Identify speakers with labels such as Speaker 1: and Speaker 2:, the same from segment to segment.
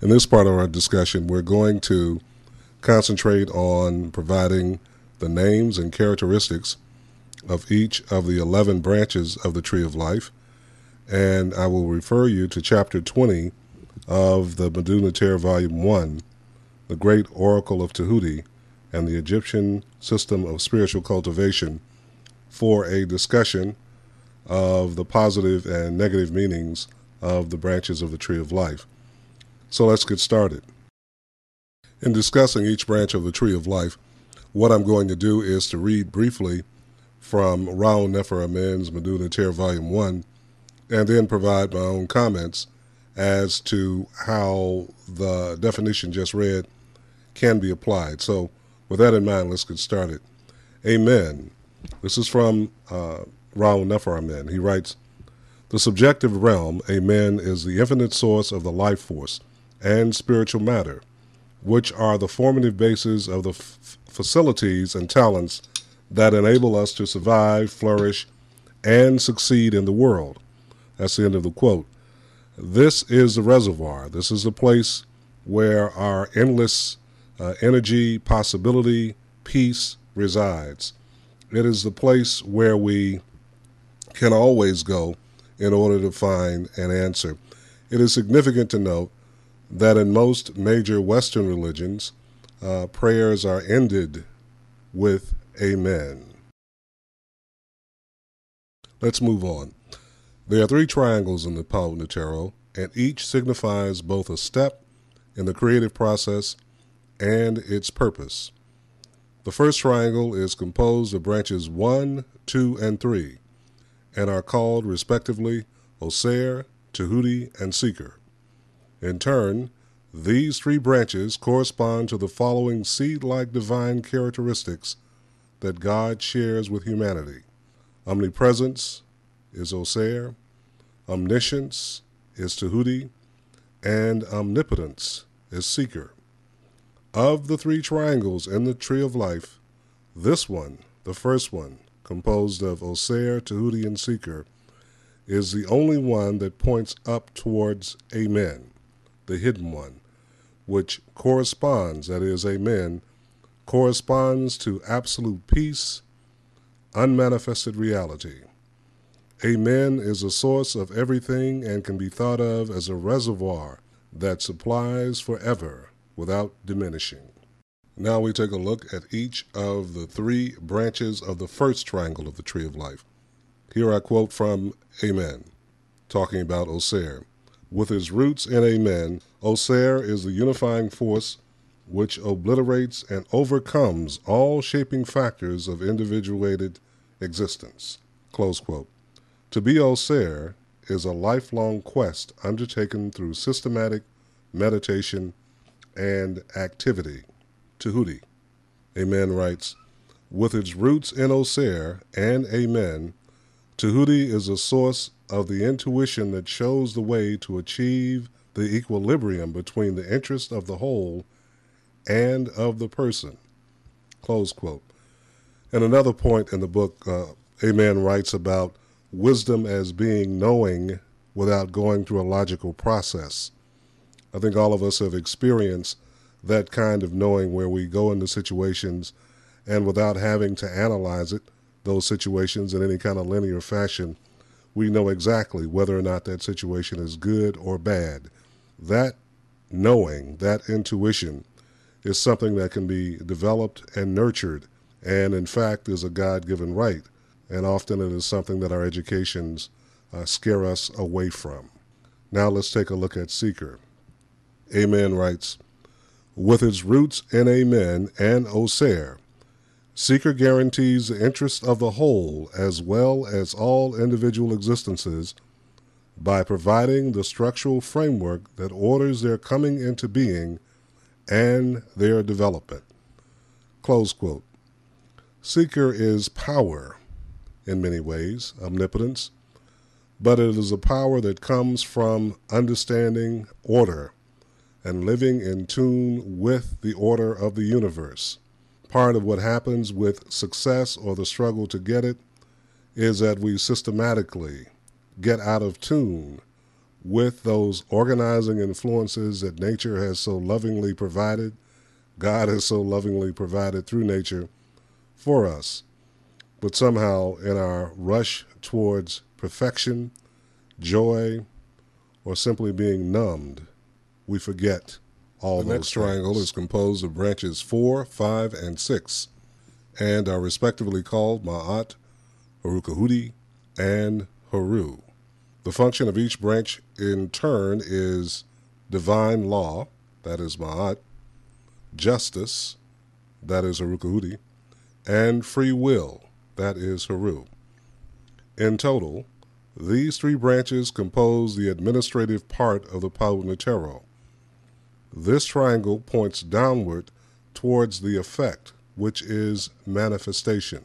Speaker 1: in this part of our discussion, we're going to concentrate on providing the names and characteristics of each of the 11 branches of the tree of life. And I will refer you to chapter 20 of the Meduna Terra volume 1, The Great Oracle of Tahuti and the Egyptian System of Spiritual Cultivation, for a discussion of the positive and negative meanings of the branches of the tree of life. So let's get started. In discussing each branch of the Tree of Life, what I'm going to do is to read briefly from Raoul Nefer Amen's Medulla Tear Volume 1 and then provide my own comments as to how the definition just read can be applied. So, with that in mind, let's get started. Amen. This is from uh, Raoul Nefer Amen. He writes The subjective realm, Amen, is the infinite source of the life force and spiritual matter, which are the formative bases of the f- facilities and talents that enable us to survive, flourish, and succeed in the world. That's the end of the quote. This is the reservoir. This is the place where our endless uh, energy, possibility, peace resides. It is the place where we can always go in order to find an answer. It is significant to note that in most major Western religions, uh, prayers are ended with Amen. Let's move on. There are three triangles in the Palo Notaro, and each signifies both a step in the creative process and its purpose. The first triangle is composed of branches 1, 2, and 3, and are called respectively Osir, Tahuti, and Seeker. In turn, these three branches correspond to the following seed like divine characteristics that God shares with humanity omnipresence is Osir, omniscience is Tahuti, and omnipotence is Seeker. Of the three triangles in the Tree of Life, this one, the first one, composed of Osir, Tahuti, and Seeker, is the only one that points up towards Amen the hidden one, which corresponds, that is, amen, corresponds to absolute peace, unmanifested reality. Amen is the source of everything and can be thought of as a reservoir that supplies forever without diminishing. Now we take a look at each of the three branches of the first triangle of the tree of life. Here I quote from Amen, talking about Osir. With his roots in Amen, man, Osair is the unifying force which obliterates and overcomes all shaping factors of individuated existence. To be Osair is a lifelong quest undertaken through systematic meditation and activity. Tahuti. Amen writes, with its roots in Osair and Amen, Tahuti is a source of the intuition that shows the way to achieve the equilibrium between the interest of the whole and of the person. Close quote. And another point in the book, uh, a man writes about wisdom as being knowing without going through a logical process. I think all of us have experienced that kind of knowing where we go into situations and without having to analyze it, those situations in any kind of linear fashion, we know exactly whether or not that situation is good or bad. That knowing, that intuition, is something that can be developed and nurtured, and in fact is a God given right. And often it is something that our educations uh, scare us away from. Now let's take a look at Seeker. Amen writes, with its roots in Amen and Osair, Seeker guarantees the interest of the whole as well as all individual existences by providing the structural framework that orders their coming into being and their development. Close quote. Seeker is power in many ways, omnipotence, but it is a power that comes from understanding order and living in tune with the order of the universe part of what happens with success or the struggle to get it is that we systematically get out of tune with those organizing influences that nature has so lovingly provided, God has so lovingly provided through nature for us. But somehow, in our rush towards perfection, joy, or simply being numbed, we forget all the next triangle things. is composed of branches four, five, and six, and are respectively called Ma'at, Harukahudi, and Haru. The function of each branch in turn is divine law, that is Ma'at, justice, that is Harukahudi, and free will, that is Haru. In total, these three branches compose the administrative part of the Paunitero, this triangle points downward towards the effect, which is manifestation.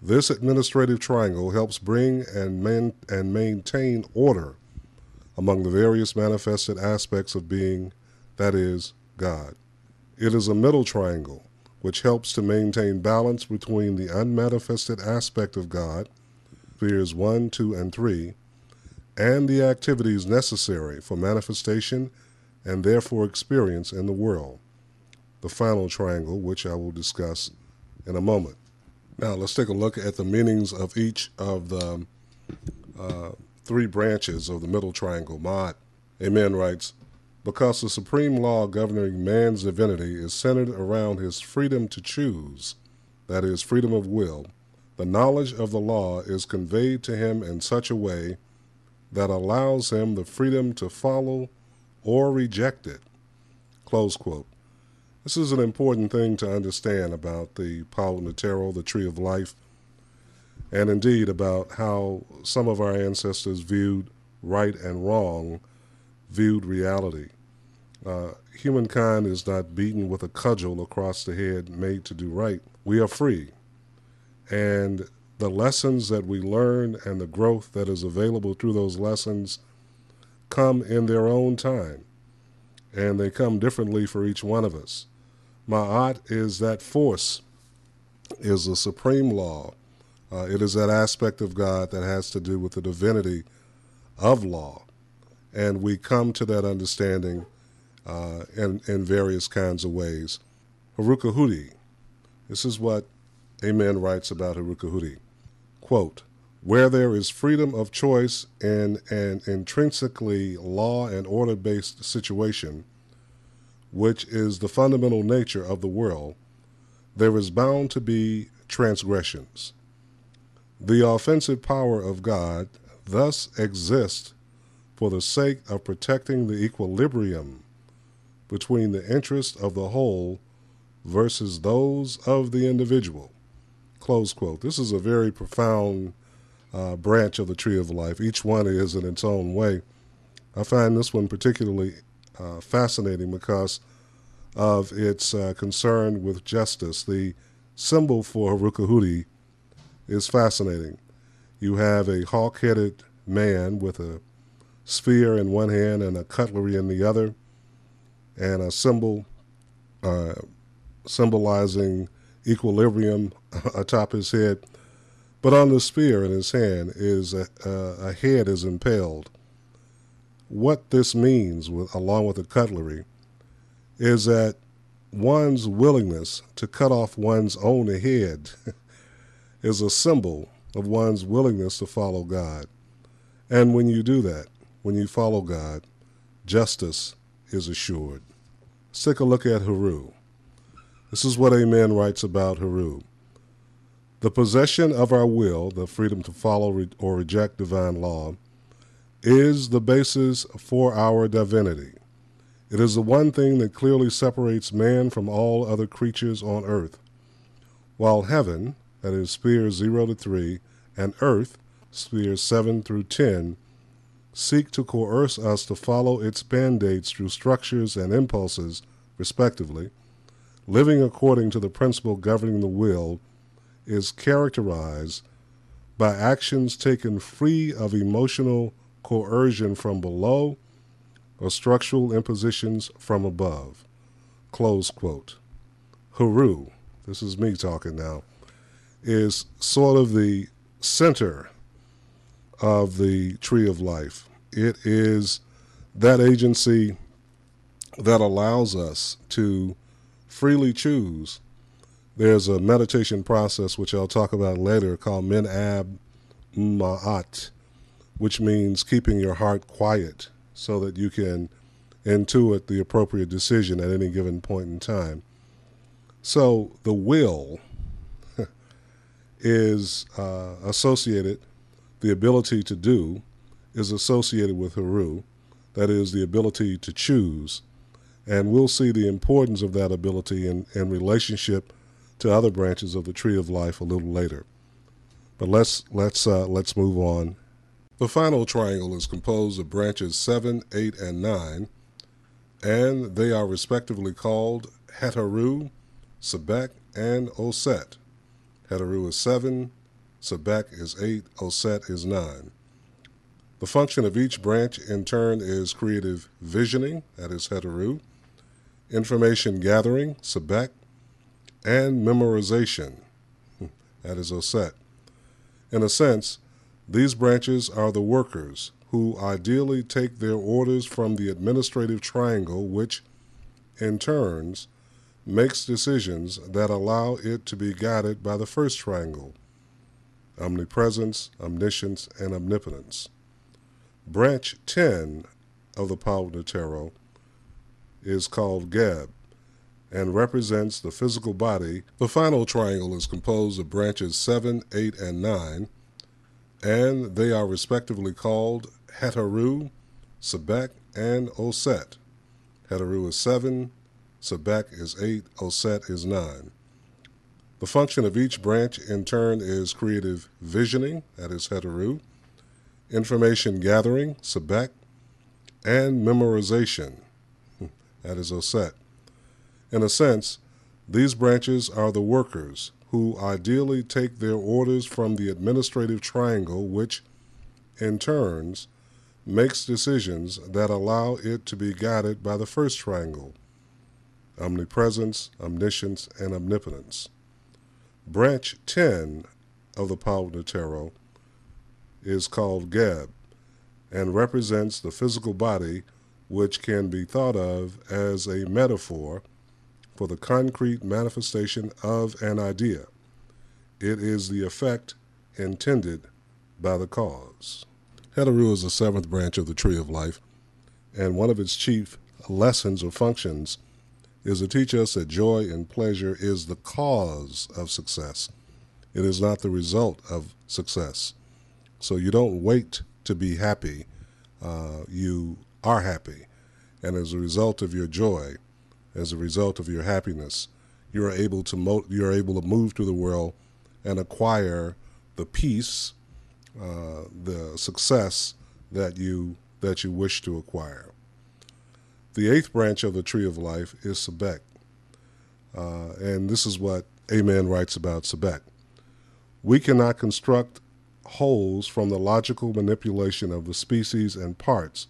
Speaker 1: This administrative triangle helps bring and, man- and maintain order among the various manifested aspects of being, that is, God. It is a middle triangle, which helps to maintain balance between the unmanifested aspect of God, spheres 1, 2, and 3, and the activities necessary for manifestation and therefore experience in the world, the final triangle, which I will discuss in a moment. Now, let's take a look at the meanings of each of the uh, three branches of the middle triangle. a Amen writes, because the supreme law governing man's divinity is centered around his freedom to choose, that is, freedom of will, the knowledge of the law is conveyed to him in such a way that allows him the freedom to follow or reject Close quote. This is an important thing to understand about the Palo Notero, the Tree of Life, and indeed about how some of our ancestors viewed right and wrong, viewed reality. Uh, humankind is not beaten with a cudgel across the head, made to do right. We are free. And the lessons that we learn and the growth that is available through those lessons come in their own time, and they come differently for each one of us. Ma'at is that force, is a supreme law. Uh, it is that aspect of God that has to do with the divinity of law. And we come to that understanding uh, in, in various kinds of ways. Haruka Hudi, this is what Amen writes about Haruka Hudi. Quote, where there is freedom of choice in an intrinsically law and order based situation, which is the fundamental nature of the world, there is bound to be transgressions. The offensive power of God thus exists for the sake of protecting the equilibrium between the interests of the whole versus those of the individual. Close quote. This is a very profound uh, branch of the tree of life. Each one is in its own way. I find this one particularly uh, fascinating because of its uh, concern with justice. The symbol for Harukahuti is fascinating. You have a hawk headed man with a sphere in one hand and a cutlery in the other, and a symbol uh, symbolizing equilibrium atop his head but on the spear in his hand is a, a head is impaled. What this means, with, along with the cutlery, is that one's willingness to cut off one's own head is a symbol of one's willingness to follow God. And when you do that, when you follow God, justice is assured. Let's take a look at Haru. This is what Amen writes about Haru. The possession of our will, the freedom to follow or reject divine law, is the basis for our divinity. It is the one thing that clearly separates man from all other creatures on earth. While heaven, that is spheres 0 to 3, and earth, spheres 7 through 10, seek to coerce us to follow its band aids through structures and impulses, respectively, living according to the principle governing the will is characterized by actions taken free of emotional coercion from below or structural impositions from above. Close quote. Haru, this is me talking now, is sort of the center of the tree of life. It is that agency that allows us to freely choose there's a meditation process which I'll talk about later called Minab Ma'at, which means keeping your heart quiet so that you can intuit the appropriate decision at any given point in time. So the will is uh, associated, the ability to do is associated with Haru, that is, the ability to choose. And we'll see the importance of that ability in, in relationship to other branches of the tree of life a little later. But let's let's uh, let's move on. The final triangle is composed of branches seven, eight, and nine, and they are respectively called Heteru, Sebek, and Oset. Heteru is seven, Sebek is eight, Oset is nine. The function of each branch in turn is creative visioning, that is Heteru, information gathering, Sebek, and memorization. That is Osset. In a sense, these branches are the workers who ideally take their orders from the administrative triangle, which, in turns, makes decisions that allow it to be guided by the first triangle omnipresence, omniscience, and omnipotence. Branch 10 of the Pau de Tarot is called Geb, and represents the physical body. The final triangle is composed of branches 7, 8, and 9, and they are respectively called Heteru, Sebek, and Oset. Heteru is 7, Sebek is 8, Oset is 9. The function of each branch in turn is creative visioning, that is Heteru, information gathering, Sebek, and memorization, that is Oset. In a sense, these branches are the workers who ideally take their orders from the administrative triangle, which, in turns, makes decisions that allow it to be guided by the first triangle omnipresence, omniscience, and omnipotence. Branch 10 of the Palo Tarot is called Geb and represents the physical body, which can be thought of as a metaphor for the concrete manifestation of an idea. It is the effect intended by the cause. Heteru is the seventh branch of the tree of life, and one of its chief lessons or functions is to teach us that joy and pleasure is the cause of success. It is not the result of success. So you don't wait to be happy, uh, you are happy. And as a result of your joy, as a result of your happiness. You are able to mo- you are able to move through the world and acquire the peace, uh, the success that you that you wish to acquire. The eighth branch of the tree of life is Sebek, uh, and this is what Amen writes about Sebek. We cannot construct holes from the logical manipulation of the species and parts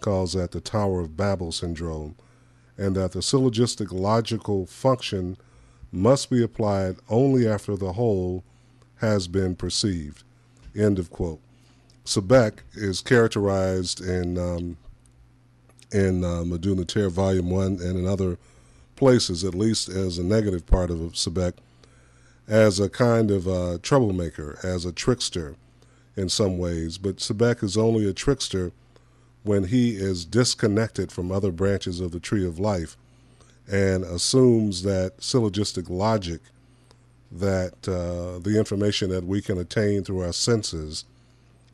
Speaker 1: caused at the Tower of Babel syndrome and that the syllogistic logical function must be applied only after the whole has been perceived. End of quote. Sebek is characterized in um, in uh, Meduna Tear Volume One and in other places, at least as a negative part of Sebek, as a kind of uh, troublemaker, as a trickster in some ways. But Sebek is only a trickster when he is disconnected from other branches of the tree of life and assumes that syllogistic logic that uh, the information that we can attain through our senses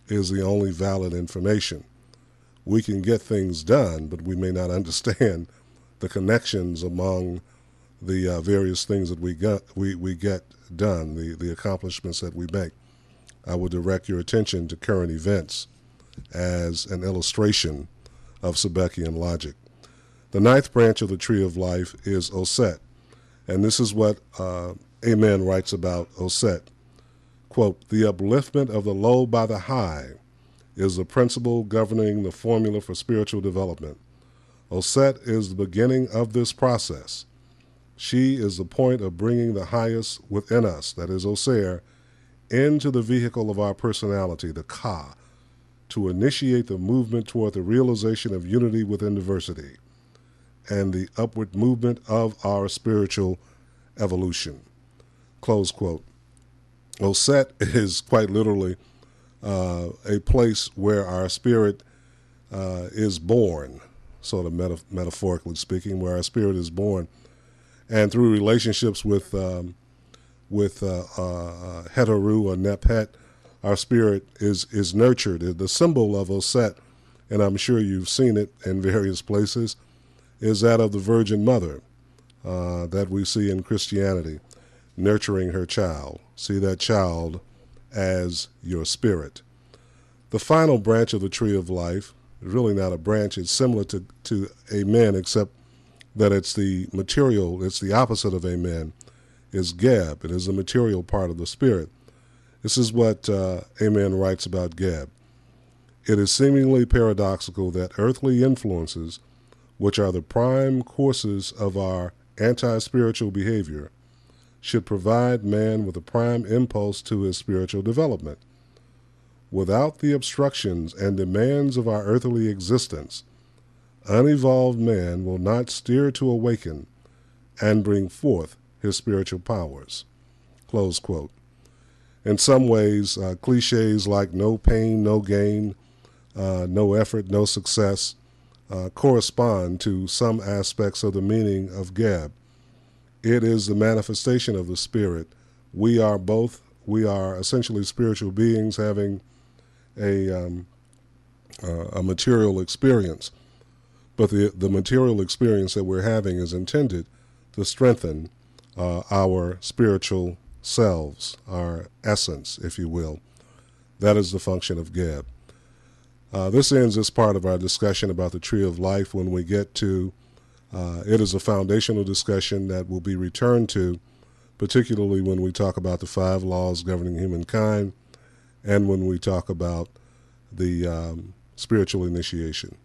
Speaker 1: is the only valid information. We can get things done, but we may not understand the connections among the uh, various things that we get, we, we get done, the, the accomplishments that we make. I would direct your attention to current events as an illustration of Sebekian logic. The ninth branch of the tree of life is Oset, and this is what uh, Amen writes about Oset. Quote, the upliftment of the low by the high is the principle governing the formula for spiritual development. Oset is the beginning of this process. She is the point of bringing the highest within us, that is Oser, into the vehicle of our personality, the Ka, to initiate the movement toward the realization of unity within diversity and the upward movement of our spiritual evolution. Close quote. Oset is quite literally uh, a place where our spirit uh, is born, sort of meta- metaphorically speaking, where our spirit is born. And through relationships with um, with uh, uh, uh Heteru or Nephet, our spirit is is nurtured. The symbol of Osset, and I'm sure you've seen it in various places, is that of the Virgin Mother uh, that we see in Christianity, nurturing her child. See that child as your spirit. The final branch of the tree of life is really not a branch. It's similar to, to Amen, except that it's the material, it's the opposite of Amen, is Gab. It is the material part of the spirit. This is what uh, Amen writes about Geb. It is seemingly paradoxical that earthly influences, which are the prime courses of our anti spiritual behavior, should provide man with a prime impulse to his spiritual development. Without the obstructions and demands of our earthly existence, unevolved man will not steer to awaken and bring forth his spiritual powers in some ways, uh, cliches like no pain, no gain, uh, no effort, no success uh, correspond to some aspects of the meaning of Geb. It is the manifestation of the Spirit. We are both, we are essentially spiritual beings having a, um, uh, a material experience. But the, the material experience that we're having is intended to strengthen uh, our spiritual selves, our essence, if you will. That is the function of Geb. Uh, this ends this part of our discussion about the tree of life when we get to uh, it is a foundational discussion that will be returned to, particularly when we talk about the five laws governing humankind and when we talk about the um, spiritual initiation.